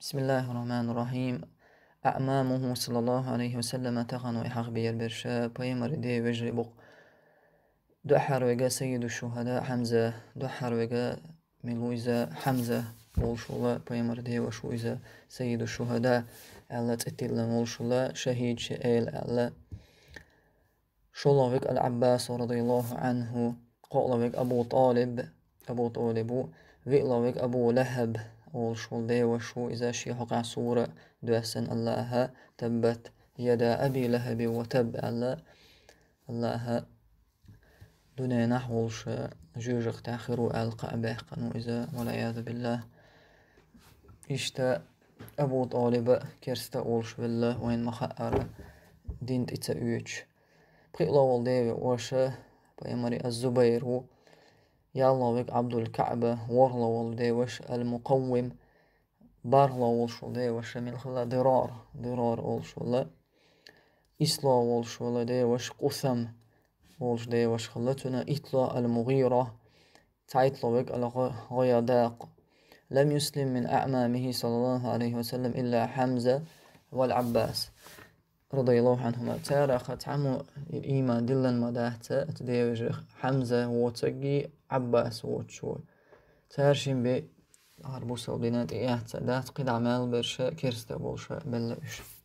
بسم الله الرحمن الرحيم أعمامه صلى الله عليه وسلم تغنوا إحق بير برشا بيمر دي وجري بق دو حرويقا سيد الشهداء حمزة دو حرويقا ملويزة حمزة ولشولا بيمر دي وشويزة سيد الشهداء ألا تتلا ولشولا شهيد شئيل ألا شلوك العباس رضي الله عنه قولوك أبو طالب أبو طالب وإلوك أبو لهب Ол шулдай وشو إذا شي حقع хука сура дуасен Аллаха таббат яда аби лахаби ва الله Алла Аллаха دون نحو جوج تأخر القعبة قنو إذا والعياذ بالله إشتا أبو طالب كرستا أولش بالله وين مخأر دينت إتا أوش الله والدي واشا بأمري الزبير هو ويك عبد الكعبة ورلول ديوش المقوم barla olşul deýeş, men hyla dirar, dirar olşul. Isla olşul deýeş, qusam olş deýeş hyla tuna itla al-Mughira تعيطلو ويك الغياداق لم يسلم من أعمامه صلى الله عليه وسلم إلا حمزة والعباس رضي الله عنهما خط عمو إيما دلن مداحتا تديوجخ حمزة وتقي عباس ووتشوي تارشين بي أربو سودينات إياهتا دات قد عمال برشا كيرستا بولشا بلا